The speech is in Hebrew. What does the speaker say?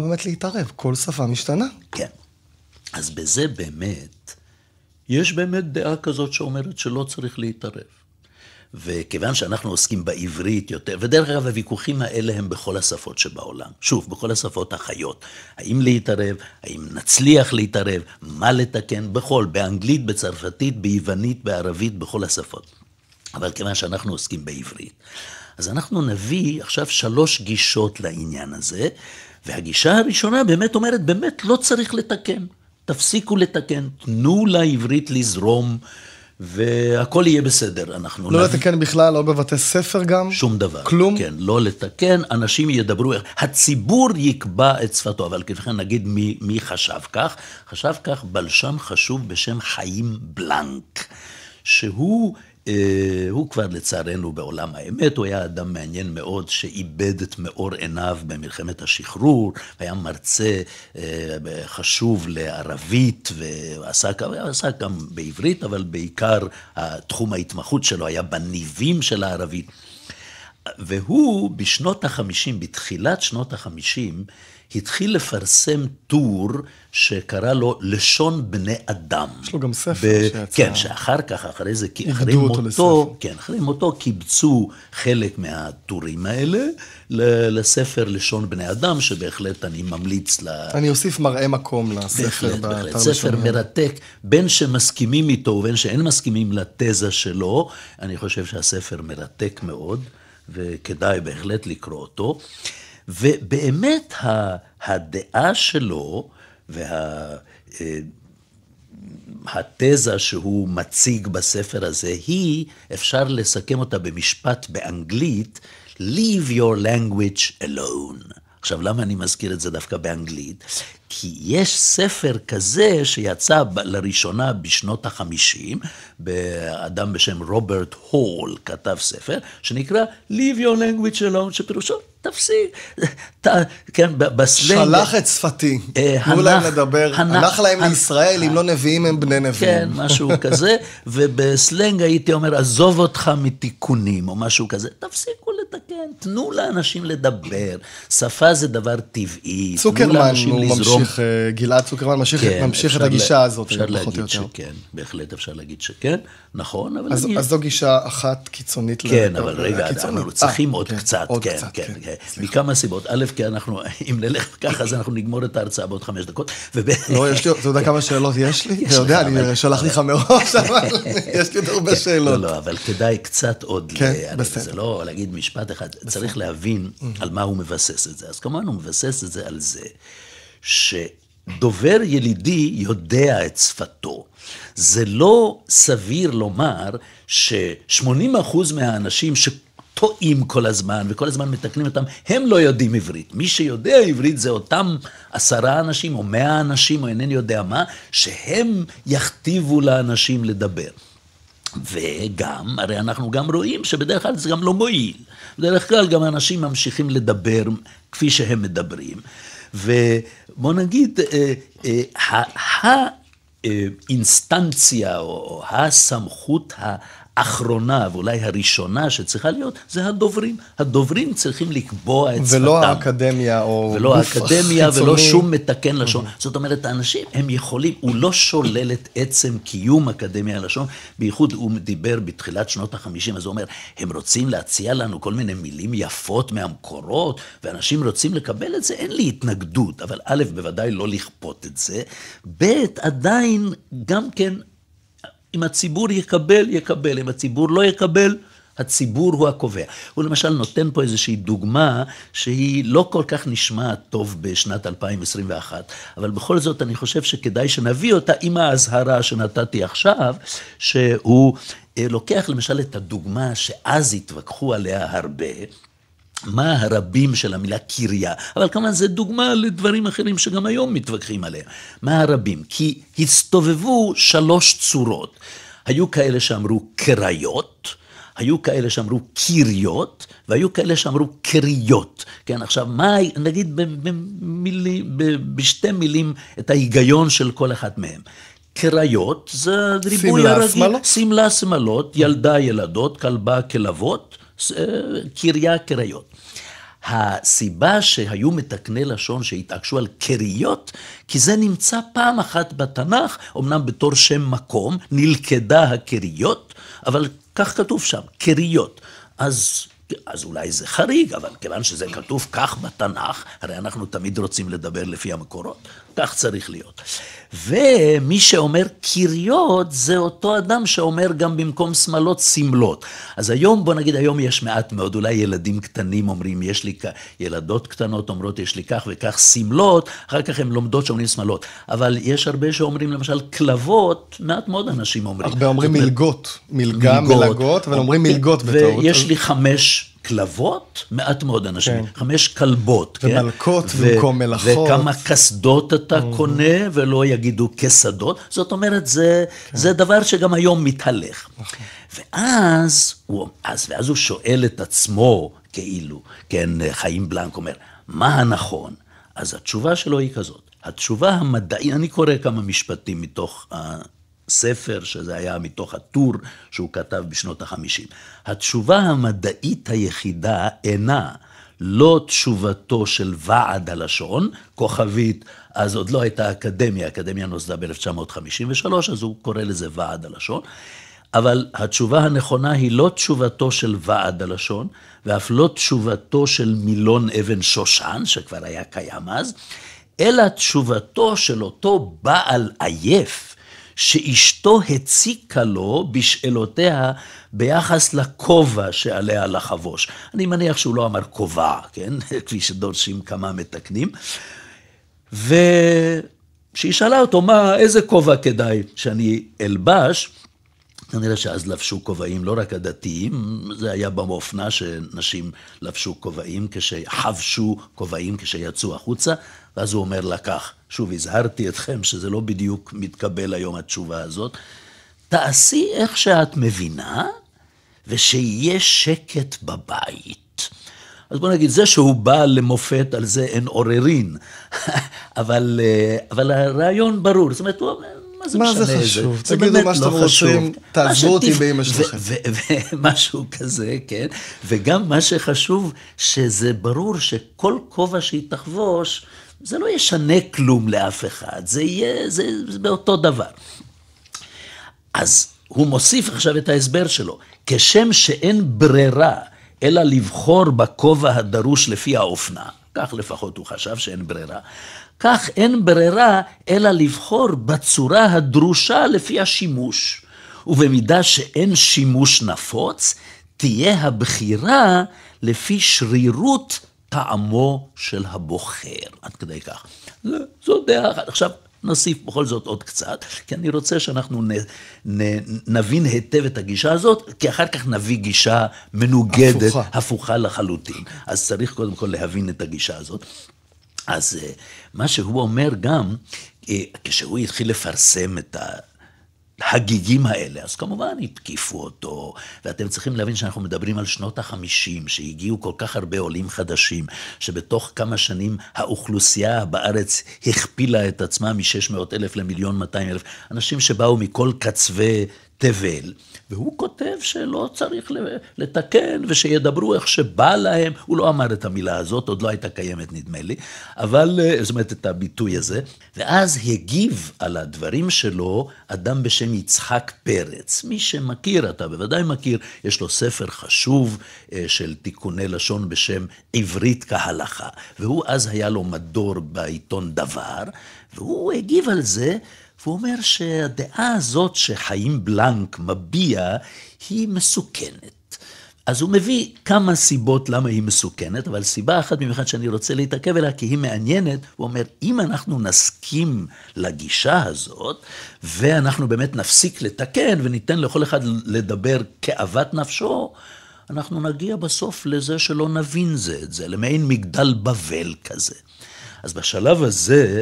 באמת להתערב, כל שפה משתנה. כן. אז בזה באמת, יש באמת דעה כזאת שאומרת שלא צריך להתערב. וכיוון שאנחנו עוסקים בעברית יותר, ודרך אגב, הוויכוחים האלה הם בכל השפות שבעולם. שוב, בכל השפות החיות. האם להתערב, האם נצליח להתערב, מה לתקן, בכל, באנגלית, בצרפתית, ביוונית, בערבית, בכל השפות. אבל כיוון שאנחנו עוסקים בעברית, אז אנחנו נביא עכשיו שלוש גישות לעניין הזה, והגישה הראשונה באמת אומרת, באמת לא צריך לתקן. תפסיקו לתקן, תנו לעברית לזרום, והכל יהיה בסדר. אנחנו... לא נב... לתקן בכלל, לא בבתי ספר גם? שום דבר. כלום? כן, לא לתקן, אנשים ידברו, הציבור יקבע את שפתו, אבל כפי נגיד מי, מי חשב כך? חשב כך בלשן חשוב בשם חיים בלנק, שהוא... אה, הוא כבר לצערנו בעולם האמת, הוא היה אדם מעניין מאוד שאיבד את מאור עיניו במלחמת השחרור, היה מרצה אה, חשוב לערבית ועסק גם בעברית, אבל בעיקר תחום ההתמחות שלו היה בניבים של הערבית. והוא בשנות החמישים, בתחילת שנות החמישים, התחיל לפרסם טור שקרא לו לשון בני אדם. יש לו גם ספר ב- שיצא. כן, שאחר כך, אחרי זה, אחרי מותו, כן, אחרי מותו קיבצו חלק מהטורים האלה לספר לשון בני אדם, שבהחלט אני ממליץ ל... אני אוסיף מראה מקום לספר בהחלט, באתר בהחלט, ספר מרתק, בין שמסכימים איתו ובין שאין מסכימים לתזה שלו, אני חושב שהספר מרתק מאוד. וכדאי בהחלט לקרוא אותו. ובאמת הדעה שלו והתזה אה, שהוא מציג בספר הזה היא, אפשר לסכם אותה במשפט באנגלית, Leave your language alone. עכשיו, למה אני מזכיר את זה דווקא באנגלית? כי יש ספר כזה שיצא לראשונה בשנות החמישים, באדם בשם רוברט הול כתב ספר, שנקרא Leave your language alone, שפירושו תפסיק. ת, כן, בסלנג... שלח את שפתי, אה, תנו להם לדבר, הלך להם לישראל, אם לא נביאים הם בני נביאים. כן, משהו כזה, ובסלנג הייתי אומר, עזוב אותך מתיקונים, או משהו כזה, תפסיקו לתקן, תנו לאנשים לדבר. שפה זה דבר טבעי, תנו לאנשים לזרום. צוקרמן, הוא ממשיך, אה, גלעד צוקרמן ממשיך, כן, ממשיך את הגישה לה, הזאת, אפשר להגיד יותר. שכן, בהחלט אפשר להגיד שכן, נכון, אבל אז, אני... אז זו גישה אחת קיצונית. כן, ל... אבל אה, רגע, הקיצונית. אנחנו צריכים 아, אה, עוד כן, קצת, עוד כן, קצת, כן, כן. כן. מכמה סיבות. א', כי אנחנו, אם נלך ככה, אז אנחנו נגמור את ההרצאה בעוד חמש דקות. לא, יש לי, אתה יודע כמה שאלות יש לי? אתה יודע, אני שלח לך מראש, אבל יש לי עוד הרבה שאלות. כן. לא, לא, אבל כדאי קצת עוד, כן, זה לא להגיד משפט. משפט אחד, בסדר. צריך להבין mm-hmm. על מה הוא מבסס את זה. אז כמובן הוא מבסס את זה על זה שדובר ילידי יודע את שפתו. זה לא סביר לומר ש-80% מהאנשים ש... טועים כל הזמן, וכל הזמן מתקנים אותם, הם לא יודעים עברית. מי שיודע עברית זה אותם עשרה אנשים, או מאה אנשים, או אינני יודע מה, שהם יכתיבו לאנשים לדבר. וגם, הרי אנחנו גם רואים שבדרך כלל זה גם לא מועיל. בדרך כלל גם אנשים ממשיכים לדבר כפי שהם מדברים. ובוא נגיד, האינסטנציה אה, אה, אה, או הסמכות האחרונה ואולי הראשונה שצריכה להיות, זה הדוברים. הדוברים צריכים לקבוע את שפתם. ולא צפתם. האקדמיה או ולא גוף האקדמיה חיצוני. ולא שום מתקן אוקיי. לשון. Mm-hmm. זאת אומרת, האנשים, הם יכולים, הוא לא שולל את עצם קיום אקדמיה הלשון, בייחוד הוא דיבר בתחילת שנות החמישים, אז הוא אומר, הם רוצים להציע לנו כל מיני מילים יפות מהמקורות, ואנשים רוצים לקבל את זה, אין לי התנגדות, אבל א', בוודאי לא לכפות את זה, ב', עדיין גם כן אם הציבור יקבל, יקבל, אם הציבור לא יקבל, הציבור הוא הקובע. הוא למשל נותן פה איזושהי דוגמה שהיא לא כל כך נשמעת טוב בשנת 2021, אבל בכל זאת אני חושב שכדאי שנביא אותה עם האזהרה שנתתי עכשיו, שהוא אה, לוקח למשל את הדוגמה שאז התווכחו עליה הרבה, מה הרבים של המילה קריה, אבל כמובן זו דוגמה לדברים אחרים שגם היום מתווכחים עליהם. מה הרבים? כי הסתובבו שלוש צורות. היו כאלה שאמרו קריות, היו כאלה שאמרו קריות, והיו כאלה שאמרו קריות. כן, עכשיו, מה, נגיד במילים, בשתי מילים את ההיגיון של כל אחת מהן. קריות זה ריבוי הרגיל, שמלה שמלות, ילדה ילדות, כלבה כלבות. אה, קריה קריות. הסיבה שהיו מתקני לשון שהתעקשו על קריות, כי זה נמצא פעם אחת בתנ"ך, אמנם בתור שם מקום, נלכדה הקריות, אבל כך כתוב שם, קריות. אז אז אולי זה חריג, אבל כיוון שזה כתוב כך בתנ"ך, הרי אנחנו תמיד רוצים לדבר לפי המקורות, כך צריך להיות. ומי שאומר קריות, זה אותו אדם שאומר גם במקום שמלות שמלות. אז היום, בוא נגיד, היום יש מעט מאוד, אולי ילדים קטנים אומרים, יש לי, ילדות קטנות אומרות, יש לי כך וכך שמלות, אחר כך הן לומדות שאומרים שמלות. אבל יש הרבה שאומרים, למשל, כלבות, מעט מאוד אנשים אומרים. הרבה אומרים מלגות, מלגה, מלגות, מלגות, אבל אומרים מלגות בטעות. ויש לי חמש כלבות, מעט מאוד אנשים, כן. חמש כלבות. כן? ומלקות כן? במקום מלאכות. וכמה קסדות אתה mm-hmm. קונה, ולא יגידו כשדות. זאת אומרת, זה, כן. זה דבר שגם היום מתהלך. Okay. נכון. ואז, הוא, אז, ואז הוא שואל את עצמו, כאילו, כן, חיים בלנק אומר, מה הנכון? אז התשובה שלו היא כזאת. התשובה המדעית, אני קורא כמה משפטים מתוך ספר, שזה היה מתוך הטור שהוא כתב בשנות החמישים. התשובה המדעית היחידה אינה לא תשובתו של ועד הלשון, כוכבית, אז עוד לא הייתה אקדמיה, האקדמיה נוסדה ב-1953, אז הוא קורא לזה ועד הלשון. אבל התשובה הנכונה היא לא תשובתו של ועד הלשון, ואף לא תשובתו של מילון אבן שושן, שכבר היה קיים אז, אלא תשובתו של אותו בעל עייף, שאשתו הציקה לו בשאלותיה ביחס לכובע שעליה לחבוש. אני מניח שהוא לא אמר כובע, כן? כפי שדורשים כמה מתקנים. ושהיא שאלה אותו, מה, איזה כובע כדאי שאני אלבש? כנראה שאז לבשו כובעים לא רק הדתיים, זה היה במאופנה שנשים לבשו כובעים כשחבשו כובעים כשיצאו החוצה, ואז הוא אומר לה כך, שוב הזהרתי אתכם שזה לא בדיוק מתקבל היום התשובה הזאת, תעשי איך שאת מבינה, ושיהיה שקט בבית. אז בוא נגיד, זה שהוא בא למופת, על זה אין עוררין. אבל, אה, אבל הרעיון ברור. זאת אומרת, הוא אומר, זה משנה את זה? מה זה חשוב? תגידו מה שאתם לא רוצים, תעזבו אותי באמא שלכם. ומשהו כזה, כן. וגם מה שחשוב, שזה ברור שכל כובע שהיא תחבוש, זה לא ישנה כלום לאף אחד, זה יהיה, זה, זה באותו דבר. אז הוא מוסיף עכשיו את ההסבר שלו. כשם שאין ברירה אלא לבחור בכובע הדרוש לפי האופנה, כך לפחות הוא חשב שאין ברירה. כך אין ברירה אלא לבחור בצורה הדרושה לפי השימוש. ובמידה שאין שימוש נפוץ, תהיה הבחירה לפי שרירות טעמו של הבוחר. עד כדי כך. זו, דעה אחת. עכשיו, נוסיף בכל זאת עוד קצת, כי אני רוצה שאנחנו נ, נ, נבין היטב את הגישה הזאת, כי אחר כך נביא גישה מנוגדת, הפוכה, הפוכה לחלוטין. אז צריך קודם כל להבין את הגישה הזאת. אז אה, מה שהוא אומר גם, אה, כשהוא התחיל לפרסם את ה... הגיגים האלה. אז כמובן התקיפו אותו, ואתם צריכים להבין שאנחנו מדברים על שנות החמישים, שהגיעו כל כך הרבה עולים חדשים, שבתוך כמה שנים האוכלוסייה בארץ הכפילה את עצמה מ-600 אלף למיליון 200 אלף. אנשים שבאו מכל קצווי תבל, והוא כותב שלא צריך לתקן ושידברו איך שבא להם, הוא לא אמר את המילה הזאת, עוד לא הייתה קיימת נדמה לי, אבל, אה, זאת אומרת, את הביטוי הזה. ואז הגיב על הדברים שלו אדם בשם יצחק פרץ. מי שמכיר, אתה בוודאי מכיר, יש לו ספר חשוב אה, של תיקוני לשון בשם עברית כהלכה, והוא אז היה לו מדור בעיתון דבר, והוא הגיב על זה. והוא אומר שהדעה הזאת שחיים בלנק מביע היא מסוכנת. אז הוא מביא כמה סיבות למה היא מסוכנת, אבל סיבה אחת במיוחד שאני רוצה להתעכב אליה, כי היא מעניינת, הוא אומר, אם אנחנו נסכים לגישה הזאת, ואנחנו באמת נפסיק לתקן וניתן לכל אחד לדבר כאוות נפשו, אנחנו נגיע בסוף לזה שלא נבין זה את זה, למעין מגדל בבל כזה. אז בשלב הזה,